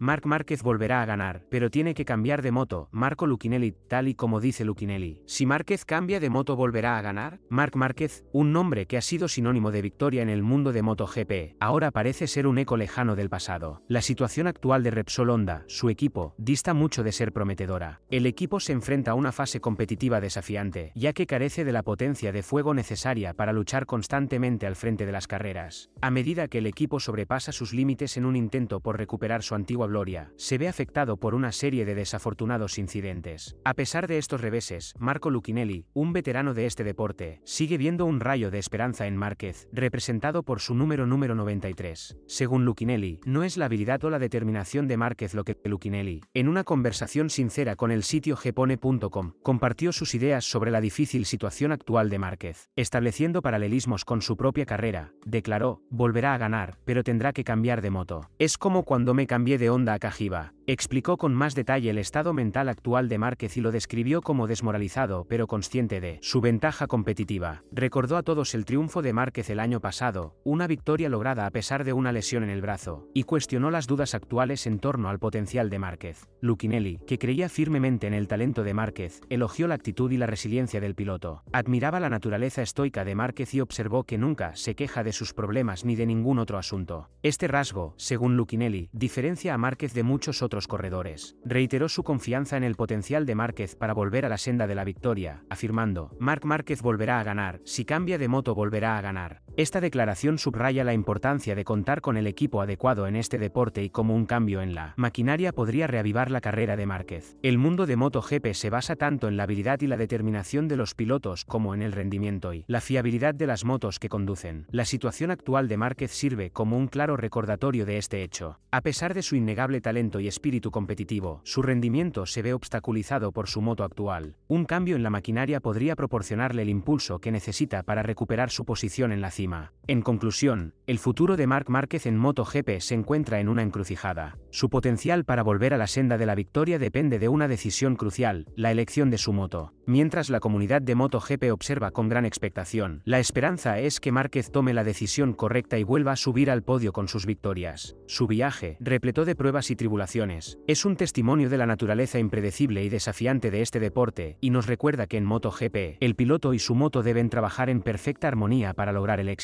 Marc Márquez volverá a ganar, pero tiene que cambiar de moto, Marco Luquinelli, tal y como dice Luquinelli. Si Márquez cambia de moto volverá a ganar, Marc Márquez, un nombre que ha sido sinónimo de victoria en el mundo de MotoGP, ahora parece ser un eco lejano del pasado. La situación actual de Repsol Honda, su equipo, dista mucho de ser prometedora. El equipo se enfrenta a una fase competitiva desafiante, ya que carece de la potencia de fuego necesaria para luchar constantemente al frente de las carreras. A medida que el equipo sobrepasa sus límites en un intento por recuperar su antigua Gloria, se ve afectado por una serie de desafortunados incidentes. A pesar de estos reveses, Marco Lucinelli, un veterano de este deporte, sigue viendo un rayo de esperanza en Márquez, representado por su número número 93. Según Lucinelli, no es la habilidad o la determinación de Márquez lo que Lucinelli, en una conversación sincera con el sitio gpone.com, compartió sus ideas sobre la difícil situación actual de Márquez, estableciendo paralelismos con su propia carrera, declaró, volverá a ganar, pero tendrá que cambiar de moto. Es como cuando me cambié de Honda explicó con más detalle el estado mental actual de Márquez y lo describió como desmoralizado pero consciente de su ventaja competitiva. Recordó a todos el triunfo de Márquez el año pasado, una victoria lograda a pesar de una lesión en el brazo, y cuestionó las dudas actuales en torno al potencial de Márquez. Luquinelli, que creía firmemente en el talento de Márquez, elogió la actitud y la resiliencia del piloto. Admiraba la naturaleza estoica de Márquez y observó que nunca se queja de sus problemas ni de ningún otro asunto. Este rasgo, según Luquinelli, diferencia a Márquez de muchos otros corredores. Reiteró su confianza en el potencial de Márquez para volver a la senda de la victoria, afirmando, Marc Márquez volverá a ganar, si cambia de moto volverá a ganar. Esta declaración subraya la importancia de contar con el equipo adecuado en este deporte y cómo un cambio en la maquinaria podría reavivar la carrera de Márquez. El mundo de MotoGP se basa tanto en la habilidad y la determinación de los pilotos como en el rendimiento y la fiabilidad de las motos que conducen. La situación actual de Márquez sirve como un claro recordatorio de este hecho. A pesar de su innegable talento y espíritu competitivo, su rendimiento se ve obstaculizado por su moto actual. Un cambio en la maquinaria podría proporcionarle el impulso que necesita para recuperar su posición en la cima. En conclusión, el futuro de Marc Márquez en MotoGP se encuentra en una encrucijada. Su potencial para volver a la senda de la victoria depende de una decisión crucial, la elección de su moto. Mientras la comunidad de MotoGP observa con gran expectación, la esperanza es que Márquez tome la decisión correcta y vuelva a subir al podio con sus victorias. Su viaje, repleto de pruebas y tribulaciones, es un testimonio de la naturaleza impredecible y desafiante de este deporte, y nos recuerda que en MotoGP, el piloto y su moto deben trabajar en perfecta armonía para lograr el éxito.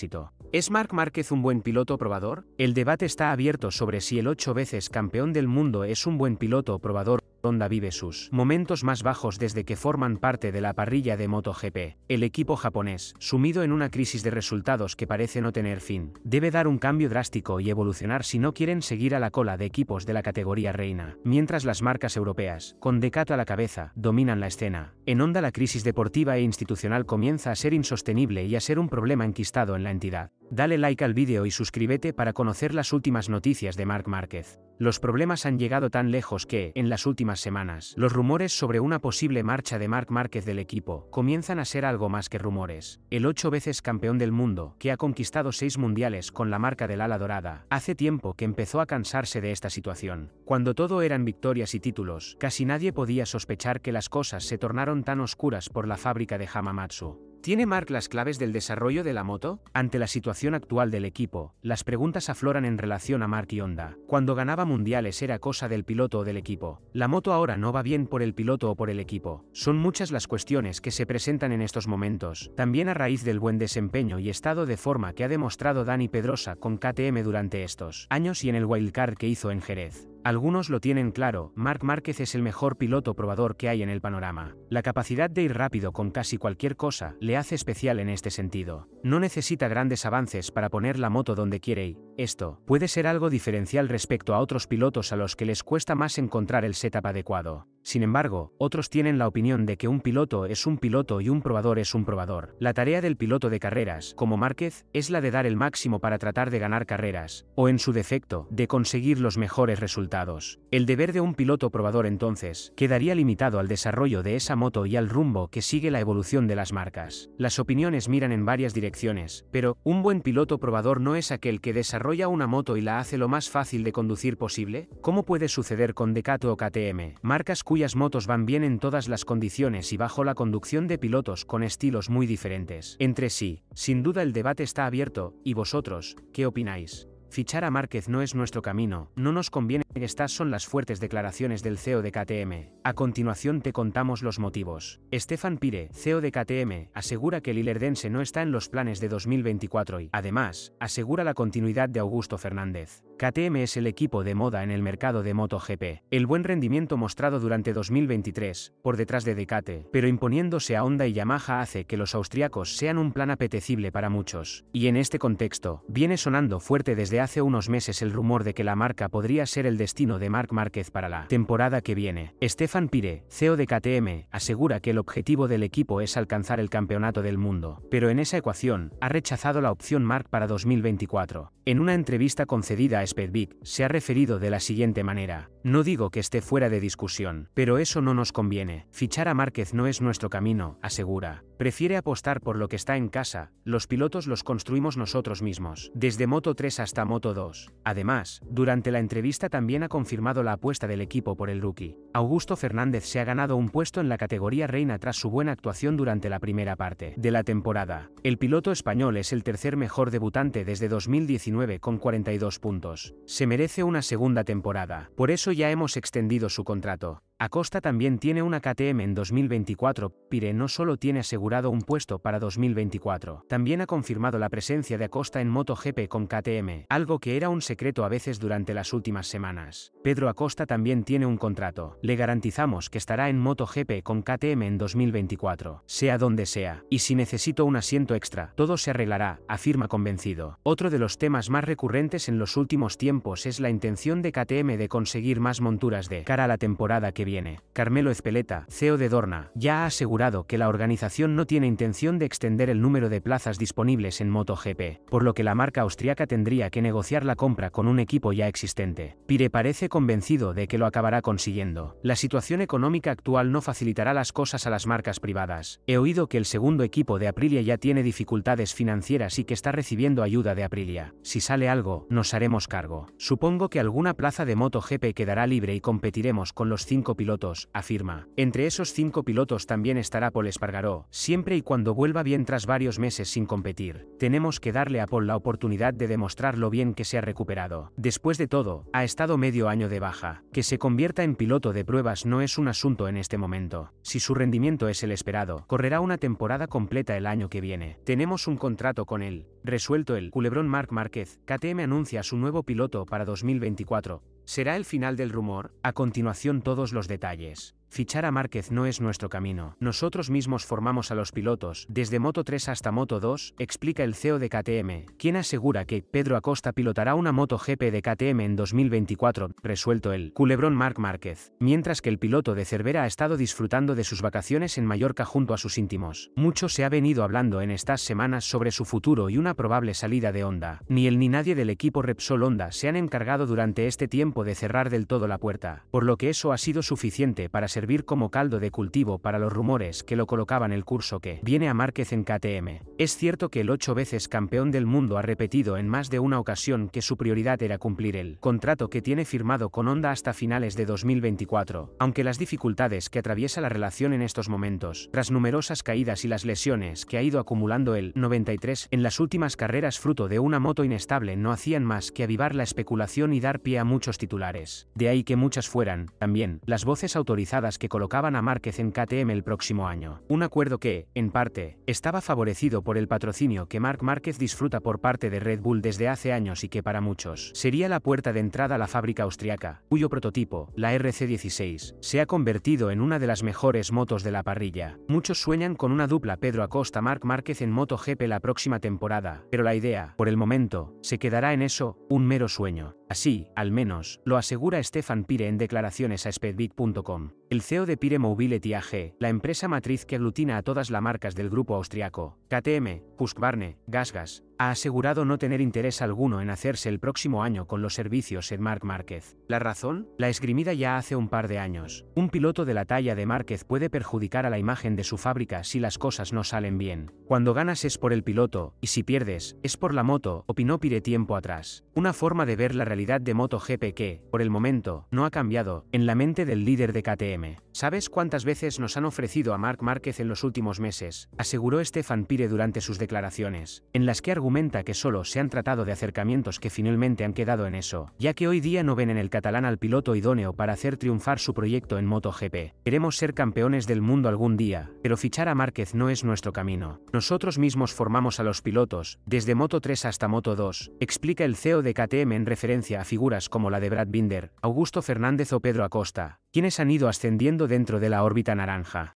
¿Es Marc Márquez un buen piloto probador? El debate está abierto sobre si el ocho veces campeón del mundo es un buen piloto probador. Honda vive sus momentos más bajos desde que forman parte de la parrilla de MotoGP. El equipo japonés, sumido en una crisis de resultados que parece no tener fin, debe dar un cambio drástico y evolucionar si no quieren seguir a la cola de equipos de la categoría reina. Mientras las marcas europeas, con Decato a la cabeza, dominan la escena, en Honda la crisis deportiva e institucional comienza a ser insostenible y a ser un problema enquistado en la entidad. Dale like al vídeo y suscríbete para conocer las últimas noticias de Marc Márquez. Los problemas han llegado tan lejos que, en las últimas semanas, los rumores sobre una posible marcha de Marc Márquez del equipo comienzan a ser algo más que rumores. El ocho veces campeón del mundo, que ha conquistado seis mundiales con la marca del ala dorada, hace tiempo que empezó a cansarse de esta situación. Cuando todo eran victorias y títulos, casi nadie podía sospechar que las cosas se tornaron tan oscuras por la fábrica de Hamamatsu. ¿Tiene Mark las claves del desarrollo de la moto? Ante la situación actual del equipo, las preguntas afloran en relación a Mark y Honda. Cuando ganaba mundiales era cosa del piloto o del equipo. La moto ahora no va bien por el piloto o por el equipo. Son muchas las cuestiones que se presentan en estos momentos, también a raíz del buen desempeño y estado de forma que ha demostrado Dani Pedrosa con KTM durante estos años y en el wildcard que hizo en Jerez. Algunos lo tienen claro, Marc Márquez es el mejor piloto probador que hay en el panorama. La capacidad de ir rápido con casi cualquier cosa le hace especial en este sentido. No necesita grandes avances para poner la moto donde quiere ir. Esto puede ser algo diferencial respecto a otros pilotos a los que les cuesta más encontrar el setup adecuado. Sin embargo, otros tienen la opinión de que un piloto es un piloto y un probador es un probador. La tarea del piloto de carreras, como Márquez, es la de dar el máximo para tratar de ganar carreras, o en su defecto, de conseguir los mejores resultados. El deber de un piloto probador entonces, quedaría limitado al desarrollo de esa moto y al rumbo que sigue la evolución de las marcas. Las opiniones miran en varias direcciones, pero, un buen piloto probador no es aquel que desarrolla desarrolla una moto y la hace lo más fácil de conducir posible? ¿Cómo puede suceder con Decato o KTM, marcas cuyas motos van bien en todas las condiciones y bajo la conducción de pilotos con estilos muy diferentes? Entre sí, sin duda el debate está abierto, ¿y vosotros, qué opináis? Fichar a Márquez no es nuestro camino, no nos conviene. Estas son las fuertes declaraciones del CEO de KTM. A continuación te contamos los motivos. Stefan Pire, CEO de KTM, asegura que el no está en los planes de 2024 y, además, asegura la continuidad de Augusto Fernández. KTM es el equipo de moda en el mercado de MotoGP. El buen rendimiento mostrado durante 2023, por detrás de Decate, pero imponiéndose a Honda y Yamaha hace que los austriacos sean un plan apetecible para muchos. Y en este contexto, viene sonando fuerte desde hace unos meses el rumor de que la marca podría ser el destino de Marc Márquez para la temporada que viene. Stefan Pire, CEO de KTM, asegura que el objetivo del equipo es alcanzar el campeonato del mundo, pero en esa ecuación, ha rechazado la opción Marc para 2024. En una entrevista concedida a Speedvick, se ha referido de la siguiente manera. No digo que esté fuera de discusión, pero eso no nos conviene. Fichar a Márquez no es nuestro camino, asegura. Prefiere apostar por lo que está en casa, los pilotos los construimos nosotros mismos. Desde Moto 3 hasta moto 2. Además, durante la entrevista también ha confirmado la apuesta del equipo por el rookie. Augusto Fernández se ha ganado un puesto en la categoría reina tras su buena actuación durante la primera parte de la temporada. El piloto español es el tercer mejor debutante desde 2019 con 42 puntos. Se merece una segunda temporada, por eso ya hemos extendido su contrato. Acosta también tiene una KTM en 2024, Pire no solo tiene asegurado un puesto para 2024, también ha confirmado la presencia de Acosta en MotoGP con KTM, algo que era un secreto a veces durante las últimas semanas. Pedro Acosta también tiene un contrato, le garantizamos que estará en MotoGP con KTM en 2024, sea donde sea, y si necesito un asiento extra, todo se arreglará, afirma convencido. Otro de los temas más recurrentes en los últimos tiempos es la intención de KTM de conseguir más monturas de cara a la temporada que viene Carmelo Espeleta, CEO de Dorna, ya ha asegurado que la organización no tiene intención de extender el número de plazas disponibles en MotoGP, por lo que la marca austriaca tendría que negociar la compra con un equipo ya existente. Pire parece convencido de que lo acabará consiguiendo. La situación económica actual no facilitará las cosas a las marcas privadas. He oído que el segundo equipo de Aprilia ya tiene dificultades financieras y que está recibiendo ayuda de Aprilia. Si sale algo, nos haremos cargo. Supongo que alguna plaza de MotoGP quedará libre y competiremos con los cinco pilotos, afirma. Entre esos cinco pilotos también estará Paul Espargaró, siempre y cuando vuelva bien tras varios meses sin competir. Tenemos que darle a Paul la oportunidad de demostrar lo bien que se ha recuperado. Después de todo, ha estado medio año de baja. Que se convierta en piloto de pruebas no es un asunto en este momento. Si su rendimiento es el esperado, correrá una temporada completa el año que viene. Tenemos un contrato con él. Resuelto el culebrón Marc Márquez, KTM anuncia su nuevo piloto para 2024. Será el final del rumor, a continuación todos los detalles. Fichar a Márquez no es nuestro camino. Nosotros mismos formamos a los pilotos, desde Moto 3 hasta Moto 2, explica el CEO de KTM, quien asegura que Pedro Acosta pilotará una moto GP de KTM en 2024, resuelto el culebrón Marc Márquez, mientras que el piloto de Cervera ha estado disfrutando de sus vacaciones en Mallorca junto a sus íntimos. Mucho se ha venido hablando en estas semanas sobre su futuro y una probable salida de Honda. Ni él ni nadie del equipo Repsol Honda se han encargado durante este tiempo de cerrar del todo la puerta, por lo que eso ha sido suficiente para ser servir como caldo de cultivo para los rumores que lo colocaban el curso que viene a Márquez en KTM. Es cierto que el ocho veces campeón del mundo ha repetido en más de una ocasión que su prioridad era cumplir el contrato que tiene firmado con Honda hasta finales de 2024, aunque las dificultades que atraviesa la relación en estos momentos, tras numerosas caídas y las lesiones que ha ido acumulando el 93 en las últimas carreras fruto de una moto inestable no hacían más que avivar la especulación y dar pie a muchos titulares. De ahí que muchas fueran, también, las voces autorizadas que colocaban a Márquez en KTM el próximo año. Un acuerdo que, en parte, estaba favorecido por el patrocinio que Marc Márquez disfruta por parte de Red Bull desde hace años y que para muchos sería la puerta de entrada a la fábrica austriaca, cuyo prototipo, la RC16, se ha convertido en una de las mejores motos de la parrilla. Muchos sueñan con una dupla Pedro Acosta-Marc Márquez en MotoGP la próxima temporada, pero la idea, por el momento, se quedará en eso, un mero sueño. Así, al menos, lo asegura Stefan Pire en declaraciones a speedbeat.com. El CEO de Pire Mobility AG, la empresa matriz que aglutina a todas las marcas del grupo austriaco, KTM, Husqvarna, GasGas, ha asegurado no tener interés alguno en hacerse el próximo año con los servicios en Marc Márquez. ¿La razón? La esgrimida ya hace un par de años. Un piloto de la talla de Márquez puede perjudicar a la imagen de su fábrica si las cosas no salen bien. Cuando ganas es por el piloto, y si pierdes, es por la moto, opinó Pire tiempo atrás. Una forma de ver la realidad de MotoGP que, por el momento, no ha cambiado, en la mente del líder de KTM. ¿Sabes cuántas veces nos han ofrecido a Marc Márquez en los últimos meses? Aseguró Stefan Pire durante sus declaraciones, en las que argumentó comenta que solo se han tratado de acercamientos que finalmente han quedado en eso, ya que hoy día no ven en el catalán al piloto idóneo para hacer triunfar su proyecto en MotoGP. Queremos ser campeones del mundo algún día, pero fichar a Márquez no es nuestro camino. Nosotros mismos formamos a los pilotos, desde Moto 3 hasta Moto 2, explica el CEO de KTM en referencia a figuras como la de Brad Binder, Augusto Fernández o Pedro Acosta, quienes han ido ascendiendo dentro de la órbita naranja.